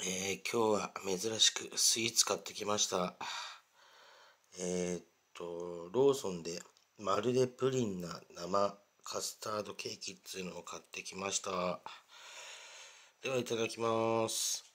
えー、今日は珍しくスイーツ買ってきましたえー、っとローソンでまるでプリンな生カスタードケーキっていうのを買ってきましたではいただきます